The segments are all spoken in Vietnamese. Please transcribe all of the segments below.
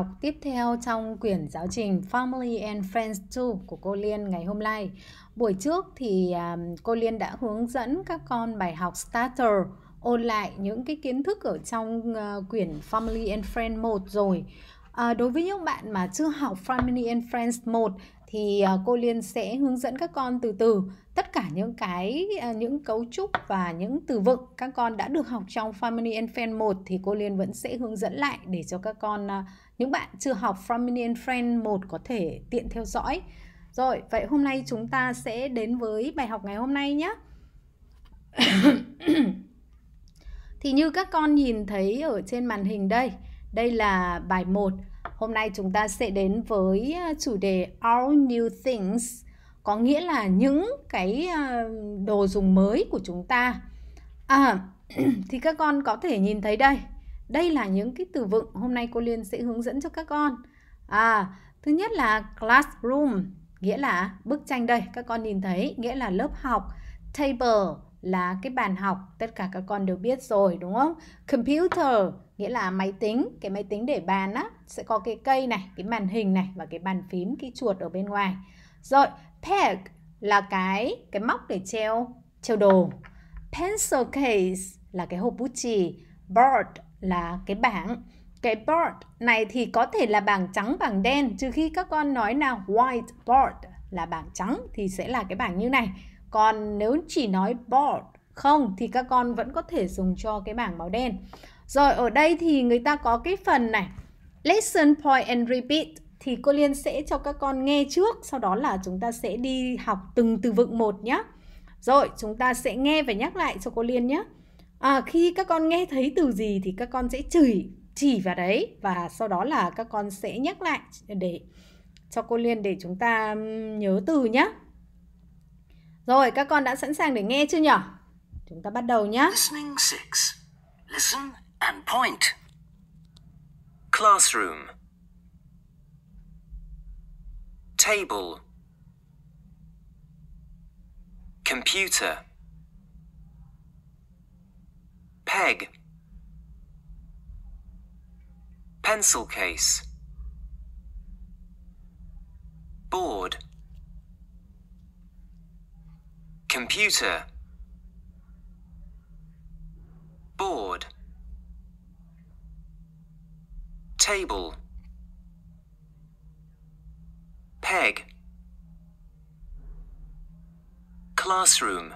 Học tiếp theo trong quyển giáo trình Family and Friends 2 của cô Liên ngày hôm nay. Buổi trước thì à, cô Liên đã hướng dẫn các con bài học starter ôn lại những cái kiến thức ở trong ờ, quyển Family and Friends 1 rồi. À, đối với những bạn mà chưa học Family and Friends 1 thì à, cô Liên sẽ hướng dẫn các con từ từ tất cả những cái à, những cấu trúc và những từ vựng các con đã được học trong Family and Friends 1 thì cô Liên vẫn sẽ hướng dẫn lại để cho các con những bạn chưa học Framinian Friend 1 có thể tiện theo dõi. Rồi, vậy hôm nay chúng ta sẽ đến với bài học ngày hôm nay nhé. Thì như các con nhìn thấy ở trên màn hình đây, đây là bài 1. Hôm nay chúng ta sẽ đến với à, chủ đề All New Things, có nghĩa là những cái à, đồ dùng mới của chúng ta. À, thì các con có thể nhìn thấy đây đây là những cái từ vựng hôm nay cô Liên sẽ hướng dẫn cho các con à thứ nhất là classroom nghĩa là bức tranh đây các con nhìn thấy nghĩa là lớp học table là cái bàn học tất cả các con đều biết rồi đúng không computer nghĩa là máy tính cái máy tính để bàn á sẽ có cái cây này cái màn hình này và cái bàn phím cái chuột ở bên ngoài rồi peg là cái cái móc để treo treo đồ pencil case là cái hộp bút chì board là cái bảng cái board này thì có thể là bảng trắng bảng đen trừ khi các con nói là white board là bảng trắng thì sẽ là cái bảng như này còn nếu chỉ nói board không thì các con vẫn có thể dùng cho cái bảng màu đen rồi ở đây thì người ta có cái phần này lesson point and repeat thì cô Liên sẽ cho các con nghe trước sau đó là chúng ta sẽ đi học từng từ vựng một nhé rồi chúng ta sẽ nghe và nhắc lại cho cô Liên nhé à, khi các con nghe thấy từ gì thì các con sẽ chửi chỉ vào đấy và sau đó là các con sẽ nhắc lại để cho cô Liên để chúng ta nhớ từ nhé. Rồi, các con đã sẵn sàng để nghe chưa nhỉ? Chúng ta bắt đầu nhé. Listening 6. Listen and point. Classroom. Table. Computer. Peg. Pencil case. Board. Computer. Board. Table. Peg. Classroom.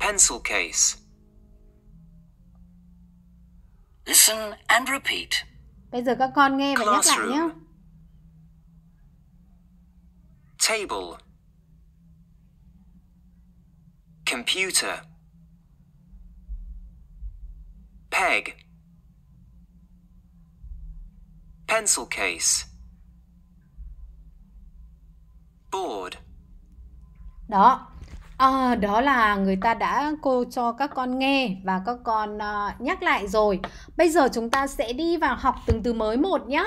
Pencil case. Listen and repeat. Bây giờ các con nghe và nhắc lại nhé. Table. Computer. Peg. Pencil case. Board. Đó, À, đó là người ta đã cô cho các con nghe và các con uh, nhắc lại rồi. Bây giờ chúng ta sẽ đi vào học từng từ mới một nhé.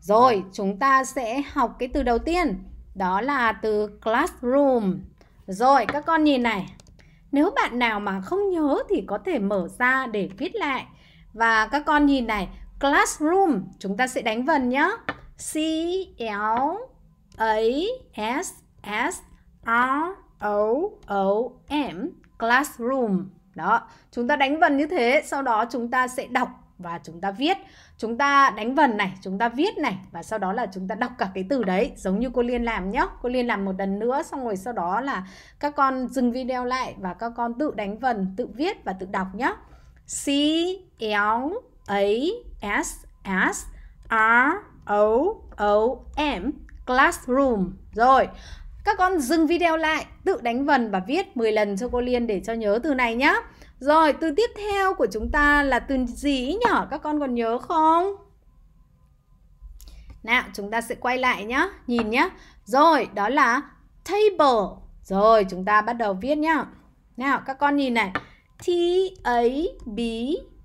Rồi, chúng ta sẽ học cái từ đầu tiên. Đó là từ classroom. Rồi, các con nhìn này. Nếu bạn nào mà không nhớ thì có thể mở ra để viết lại. Và các con nhìn này, classroom, chúng ta sẽ đánh vần nhé. C L A S S R O O M classroom. Đó, chúng ta đánh vần như thế, sau đó chúng ta sẽ đọc và chúng ta viết. Chúng ta đánh vần này, chúng ta viết này và sau đó là chúng ta đọc cả cái từ đấy, giống như cô Liên làm nhá. Cô Liên làm một lần nữa xong rồi sau đó là các con dừng video lại và các con tự đánh vần, tự viết và tự đọc nhá. C L A S S R O O M classroom. Rồi, các con dừng video lại, tự đánh vần và viết 10 lần cho cô Liên để cho nhớ từ này nhé Rồi, từ tiếp theo của chúng ta là từ gì nhỏ các con còn nhớ không? Nào, chúng ta sẽ quay lại nhá, nhìn nhá. Rồi, đó là table. Rồi, chúng ta bắt đầu viết nhá. Nào, các con nhìn này. T A B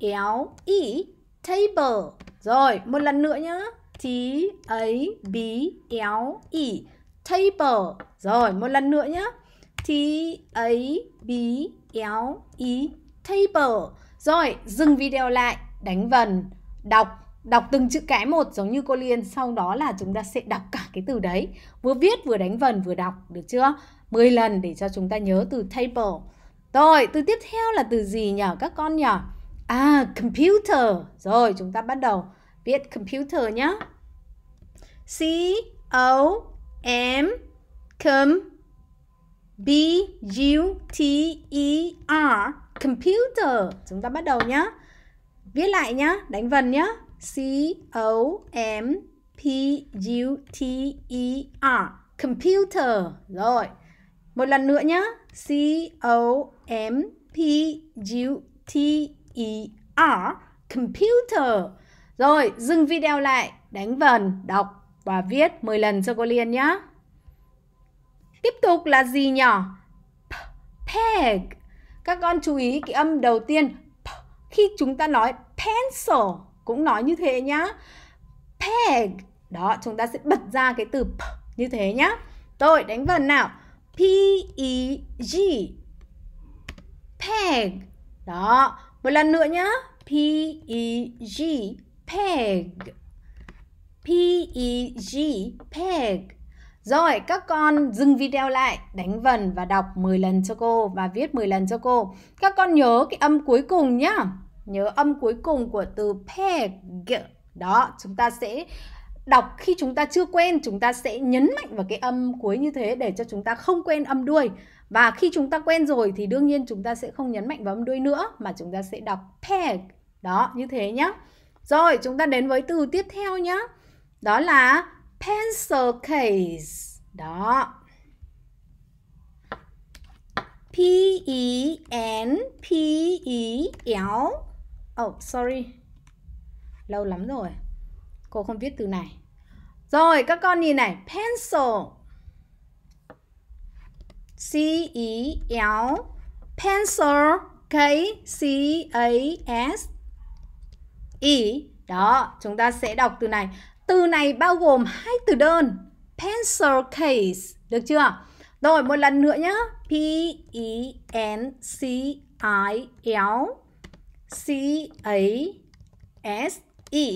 L E table. Rồi, một lần nữa nhá. T A B L E table rồi một lần nữa nhé. t a b l e table rồi dừng video lại đánh vần đọc đọc từng chữ cái một giống như cô Liên sau đó là chúng ta sẽ đọc cả cái từ đấy vừa viết vừa đánh vần vừa đọc được chưa 10 lần để cho chúng ta nhớ từ table rồi từ tiếp theo là từ gì nhở các con nhở à computer rồi chúng ta bắt đầu viết computer nhá C O M com B U T E R computer. Chúng ta bắt đầu nhá. Viết lại nhá, đánh vần nhá. C O M P U T E R computer. Rồi. Một lần nữa nhá. C O M P U T E R computer. Rồi, dừng video lại, đánh vần, đọc và viết 10 lần cho cô Liên nhé. Tiếp tục là gì nhỏ? P peg. Các con chú ý cái âm đầu tiên p khi chúng ta nói pencil cũng nói như thế nhá. Peg. Đó, chúng ta sẽ bật ra cái từ p như thế nhá. Tôi đánh vần nào. P E G. Peg. Đó, một lần nữa nhá. P E G. Peg. P-E-G, peg. Rồi, các con dừng video lại, đánh vần và đọc 10 lần cho cô và viết 10 lần cho cô. Các con nhớ cái âm cuối cùng nhá. Nhớ âm cuối cùng của từ peg. Đó, chúng ta sẽ đọc khi chúng ta chưa quen, chúng ta sẽ nhấn mạnh vào cái âm cuối như thế để cho chúng ta không quên âm đuôi. Và khi chúng ta quen rồi thì đương nhiên chúng ta sẽ không nhấn mạnh vào âm đuôi nữa mà chúng ta sẽ đọc peg. Đó, như thế nhá. Rồi, chúng ta đến với từ tiếp theo nhá. Đó là pencil case. Đó. P E N P E L. Oh, sorry. Lâu lắm rồi. Cô không viết từ này. Rồi, các con nhìn này, pencil. C E L pencil K C A S E. Đó, chúng ta sẽ đọc từ này. Từ này bao gồm hai từ đơn pencil case được chưa? Rồi một lần nữa nhé. P E N C I L C A S E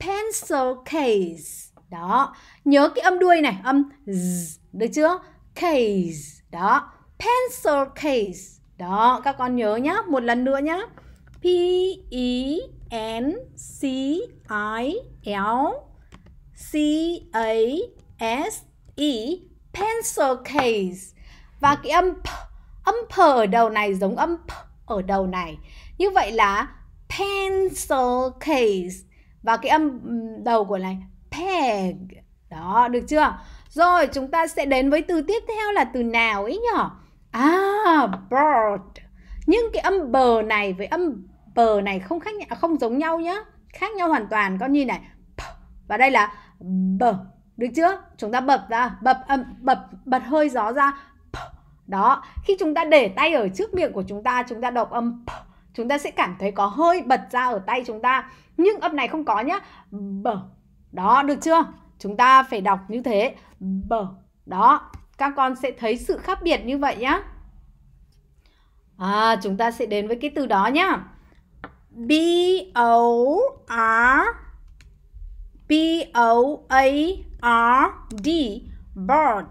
pencil case. Đó, nhớ cái âm đuôi này, âm z được chưa? Case. Đó, pencil case. Đó, các con nhớ nhá, một lần nữa nhá. P E N C I L C A S E pencil case và cái âm p, âm p ở đầu này giống âm p ở đầu này. Như vậy là pencil case và cái âm đầu của này peg. Đó, được chưa? Rồi chúng ta sẽ đến với từ tiếp theo là từ nào ấy nhỉ? À, bird. Nhưng cái âm bờ này với âm bờ này không khác không giống nhau nhá. Khác nhau hoàn toàn. Con nhìn này. Và đây là b được chưa chúng ta bật ra bật âm bật bật hơi gió ra p. đó khi chúng ta để tay ở trước miệng của chúng ta chúng ta đọc âm p. chúng ta sẽ cảm thấy có hơi bật ra ở tay chúng ta nhưng âm này không có nhá b đó được chưa chúng ta phải đọc như thế b đó các con sẽ thấy sự khác biệt như vậy nhá à chúng ta sẽ đến với cái từ đó nhá b o r B-O-A-R-D bird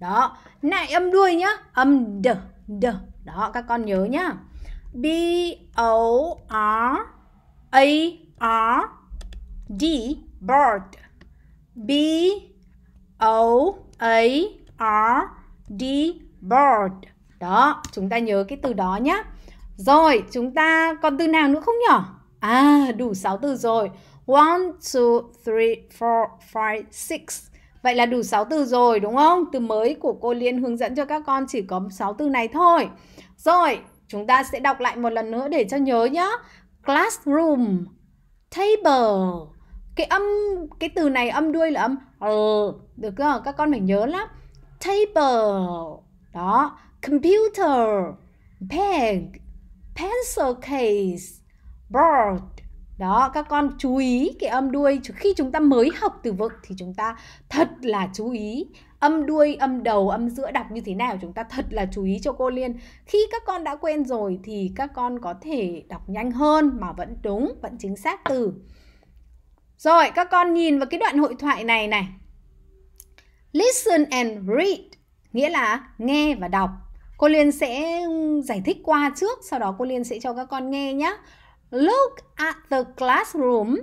Đó Này âm đuôi nhá Âm d d Đó các con nhớ nhá B-O-R-A-R-D bird B-O-A-R-D bird Đó chúng ta nhớ cái từ đó nhá Rồi chúng ta còn từ nào nữa không nhỉ? À đủ 6 từ rồi 1, 2, 3, 4, 5, 6. Vậy là đủ 6 từ rồi đúng không? Từ mới của cô Liên hướng dẫn cho các con chỉ có 6 từ này thôi. Rồi, chúng ta sẽ đọc lại một lần nữa để cho nhớ nhá. Classroom, table. Cái âm cái từ này âm đuôi là âm l, được không? Các con phải nhớ lắm. Table. Đó, computer, peg, pencil case, board, đó các con chú ý cái âm đuôi khi chúng ta mới học từ vựng thì chúng ta thật là chú ý âm đuôi âm đầu âm giữa đọc như thế nào chúng ta thật là chú ý cho cô liên khi các con đã quen rồi thì các con có thể đọc nhanh hơn mà vẫn đúng vẫn chính xác từ rồi các con nhìn vào cái đoạn hội thoại này này listen and read nghĩa là nghe và đọc cô liên sẽ giải thích qua trước sau đó cô liên sẽ cho các con nghe nhé Look at the classroom.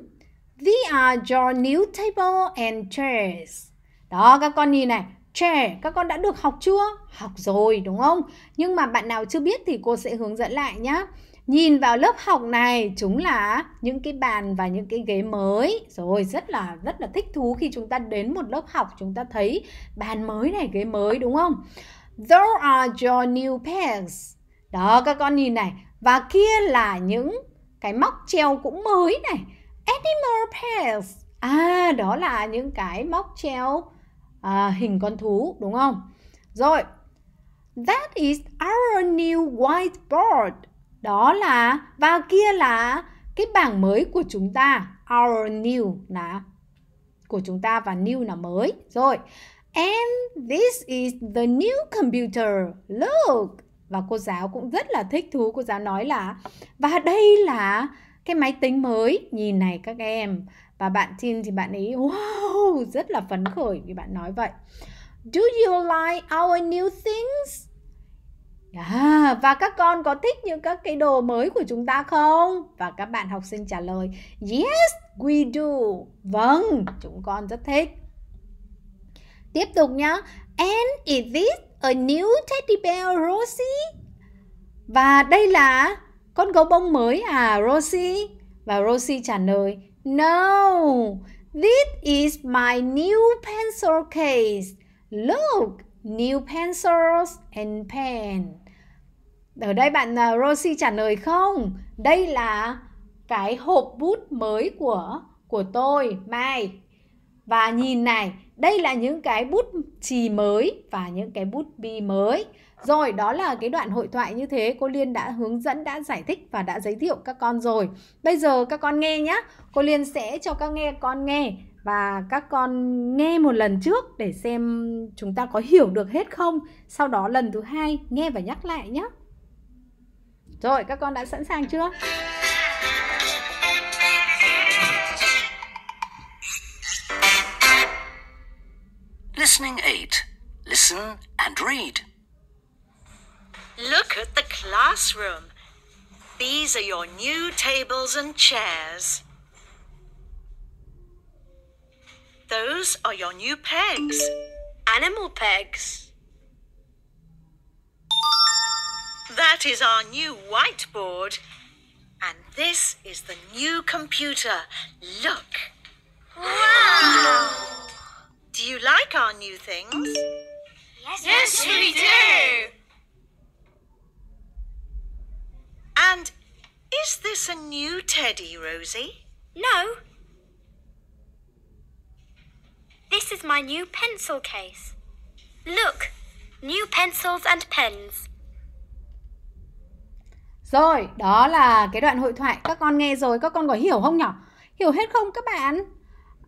These are your new table and chairs. Đó, các con nhìn này. Chair, các con đã được học chưa? Học rồi, đúng không? Nhưng mà bạn nào chưa biết thì cô sẽ hướng dẫn lại nhé. Nhìn vào lớp học này, chúng là những cái bàn và những cái ghế mới. Rồi, rất là rất là thích thú khi chúng ta đến một lớp học chúng ta thấy bàn mới này, ghế mới, đúng không? There are your new pens. Đó, các con nhìn này. Và kia là những cái móc treo cũng mới này animal pairs à đó là những cái móc treo à, hình con thú đúng không rồi that is our new whiteboard đó là và kia là cái bảng mới của chúng ta our new là của chúng ta và new là mới rồi and this is the new computer look và cô giáo cũng rất là thích thú cô giáo nói là và đây là cái máy tính mới nhìn này các em và bạn tin thì bạn ấy wow rất là phấn khởi vì bạn nói vậy do you like our new things Yeah. Và các con có thích những các cái đồ mới của chúng ta không? Và các bạn học sinh trả lời Yes, we do Vâng, chúng con rất thích Tiếp tục nhá And is this A new teddy bear, Rosie. Và đây là con gấu bông mới à, Rosie? Và Rosie trả lời, No, this is my new pencil case. Look, new pencils and pen. Ở đây bạn uh, Rosie trả lời không? Đây là cái hộp bút mới của của tôi, my và nhìn này, đây là những cái bút chì mới và những cái bút bi mới. Rồi, đó là cái đoạn hội thoại như thế. Cô Liên đã hướng dẫn, đã giải thích và đã giới thiệu các con rồi. Bây giờ các con nghe nhé. Cô Liên sẽ cho các nghe con nghe và các con nghe một lần trước để xem chúng ta có hiểu được hết không. Sau đó lần thứ hai nghe và nhắc lại nhé. Rồi, các con đã sẵn sàng chưa? Listening 8. Listen and read. Look at the classroom. These are your new tables and chairs. Those are your new pegs. Animal pegs. That is our new whiteboard. And this is the new computer. Look. Wow! Do you like our new things? Yes, yes we do. And is this a new teddy, Rosie? No. This is my new pencil case. Look, new pencils and pens. Rồi, đó là cái đoạn hội thoại các con nghe rồi, các con có hiểu không nhỉ? Hiểu hết không các bạn?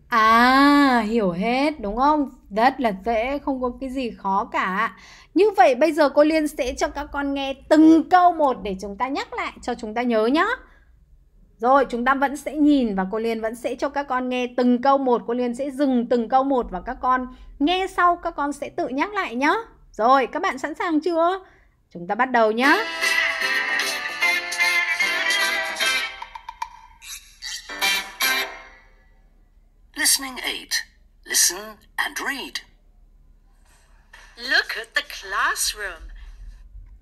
À, hiểu hết, đúng không? Rất là dễ, không có cái gì khó cả. Như vậy bây giờ cô Liên sẽ cho các con nghe từng câu một để chúng ta nhắc lại cho chúng ta nhớ nhá. Rồi, chúng ta vẫn sẽ nhìn và cô Liên vẫn sẽ cho các con nghe từng câu một. Cô Liên sẽ dừng từng câu một và các con nghe sau các con sẽ tự nhắc lại nhá. Rồi, các bạn sẵn sàng chưa? Chúng ta bắt đầu nhá. Listening 8. Listen and read. Look at the classroom.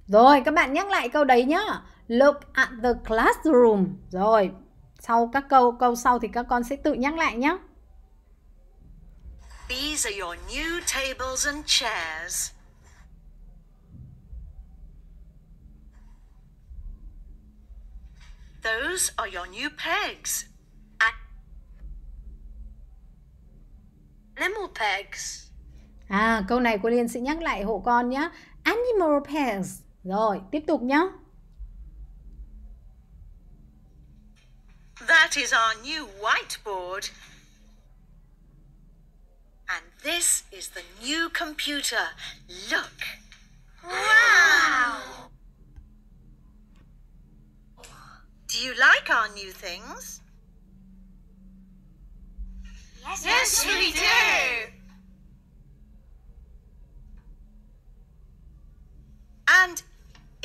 Rồi, các bạn nhắc lại câu đấy nhá. Look at the classroom. Rồi, sau các câu câu sau thì các con sẽ tự nhắc lại nhé. These are your new tables and chairs. Those are your new pegs. Animal pegs. À, câu này cô Liên sẽ nhắc lại hộ con nhé. Animal pegs. Rồi, tiếp tục nhé. That is our new whiteboard. And this is the new computer. Look. Wow! Do you like our new things? Yes, yes, we do. And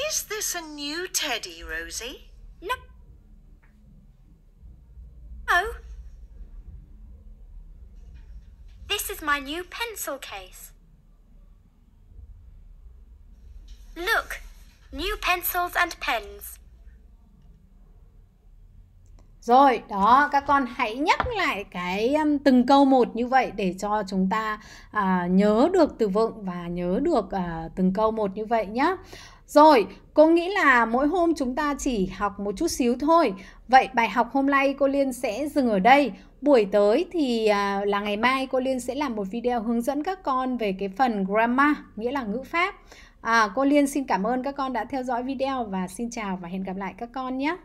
is this a new teddy, Rosie? No. No. Oh. This is my new pencil case. Look, new pencils and pens. Rồi, đó, các con hãy nhắc lại cái từng câu một như vậy để cho chúng ta à, nhớ được từ vựng và nhớ được à, từng câu một như vậy nhé. Rồi, cô nghĩ là mỗi hôm chúng ta chỉ học một chút xíu thôi. Vậy bài học hôm nay cô Liên sẽ dừng ở đây. Buổi tới thì à, là ngày mai cô Liên sẽ làm một video hướng dẫn các con về cái phần grammar, nghĩa là ngữ pháp. À, cô Liên xin cảm ơn các con đã theo dõi video và xin chào và hẹn gặp lại các con nhé.